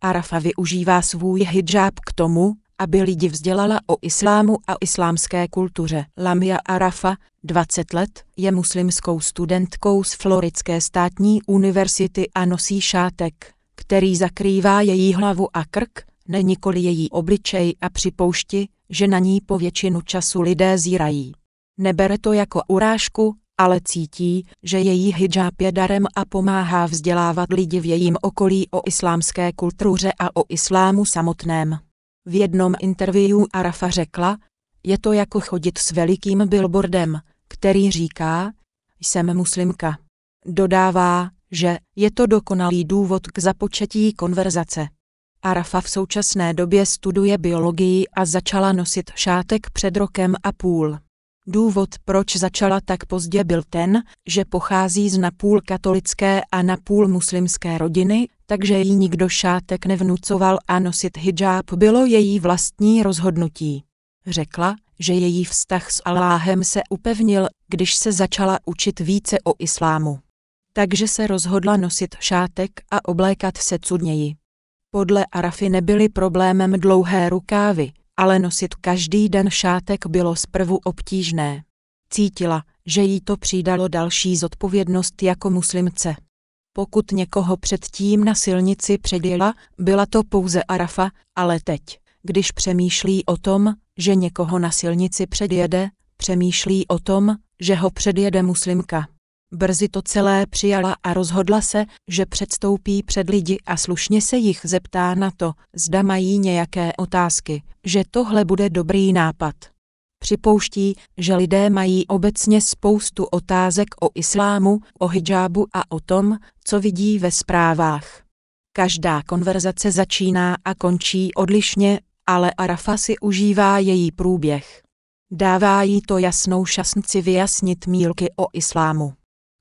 Arafa využívá svůj hijab k tomu, aby lidi vzdělala o islámu a islámské kultuře. Lamia Arafa, 20 let, je muslimskou studentkou z Floridské státní univerzity a nosí šátek, který zakrývá její hlavu a krk, nenikoli její obličej a připoušti, že na ní po většinu času lidé zírají. Nebere to jako urážku, ale cítí, že její hijab je darem a pomáhá vzdělávat lidi v jejím okolí o islámské kultuře a o islámu samotném. V jednom interviu Arafa řekla, je to jako chodit s velikým billboardem, který říká, jsem muslimka. Dodává, že je to dokonalý důvod k započetí konverzace. Arafa v současné době studuje biologii a začala nosit šátek před rokem a půl. Důvod, proč začala tak pozdě, byl ten, že pochází z napůl katolické a napůl muslimské rodiny, takže jí nikdo šátek nevnucoval a nosit hijab bylo její vlastní rozhodnutí. Řekla, že její vztah s Aláhem se upevnil, když se začala učit více o islámu. Takže se rozhodla nosit šátek a oblékat se cudněji. Podle Arafy nebyly problémem dlouhé rukávy, ale nosit každý den šátek bylo zprvu obtížné. Cítila, že jí to přidalo další zodpovědnost jako muslimce. Pokud někoho předtím na silnici předjela, byla to pouze Arafa, ale teď, když přemýšlí o tom, že někoho na silnici předjede, přemýšlí o tom, že ho předjede muslimka. Brzy to celé přijala a rozhodla se, že předstoupí před lidi a slušně se jich zeptá na to, zda mají nějaké otázky, že tohle bude dobrý nápad. Připouští, že lidé mají obecně spoustu otázek o islámu, o hijábu a o tom, co vidí ve zprávách. Každá konverzace začíná a končí odlišně, ale Arafa si užívá její průběh. Dává jí to jasnou šanci vyjasnit mílky o islámu.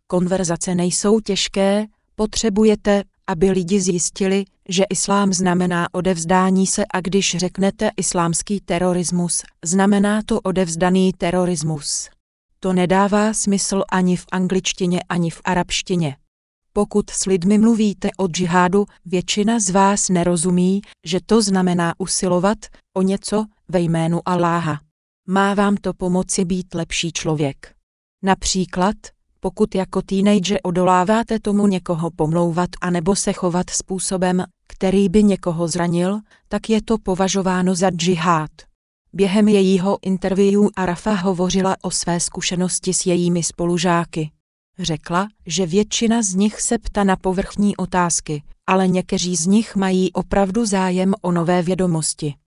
Konverzace nejsou těžké, potřebujete, aby lidi zjistili, že islám znamená odevzdání se a když řeknete islámský terorismus, znamená to odevzdaný terorismus. To nedává smysl ani v angličtině, ani v arabštině. Pokud s lidmi mluvíte o džihádu, většina z vás nerozumí, že to znamená usilovat o něco ve jménu Aláha. Má vám to pomoci být lepší člověk. Například, pokud jako teenager odoláváte tomu někoho pomlouvat a nebo se chovat způsobem, který by někoho zranil, tak je to považováno za džihad. Během jejího interview Arafa hovořila o své zkušenosti s jejími spolužáky. Řekla, že většina z nich se pta na povrchní otázky, ale někteří z nich mají opravdu zájem o nové vědomosti.